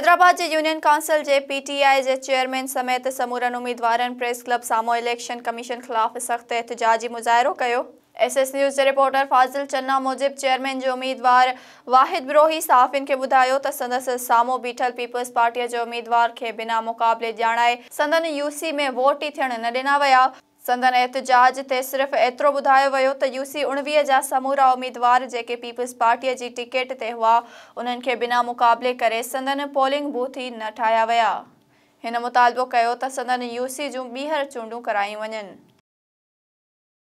हैदराबाद के union council के PTI के चेयरमैन समेत समूरनि उम्मीदवार प्रेस क्लब सामो इलेक्शन कमीशन खिलाफ़ सख़्तु एतिजाज मुजाहरों कयो एस एस न्यूज़ के रिपोर्टर फाज़िल चन्ना मूजिब चेयरमैन जो उम्मीदवार वाहिद ब्रोही साफ़िन के बुधा तो संदस सामो बीठल पीपल्स पार्टी के उम्मीदवार के बिना मुक़ाबले जानाए संदन यूसी में वोट ही थे न दिना वह संदन एतिजाज ते सिर्फ़ एतिरो ॿुधायो वियो त यूसी उणिवीह जा समूरा उमेदवार जेके पीपल्स पार्टीअ जी टिकेट ते हुआ उन्हनि खे बिना मुक़ाबले करे संदन पोलिंग बूथ ई न ठाहिया विया हिन मुतालबो कयो त सदन यूसी जूं ॿीहर चूंडूं करायूं वञनि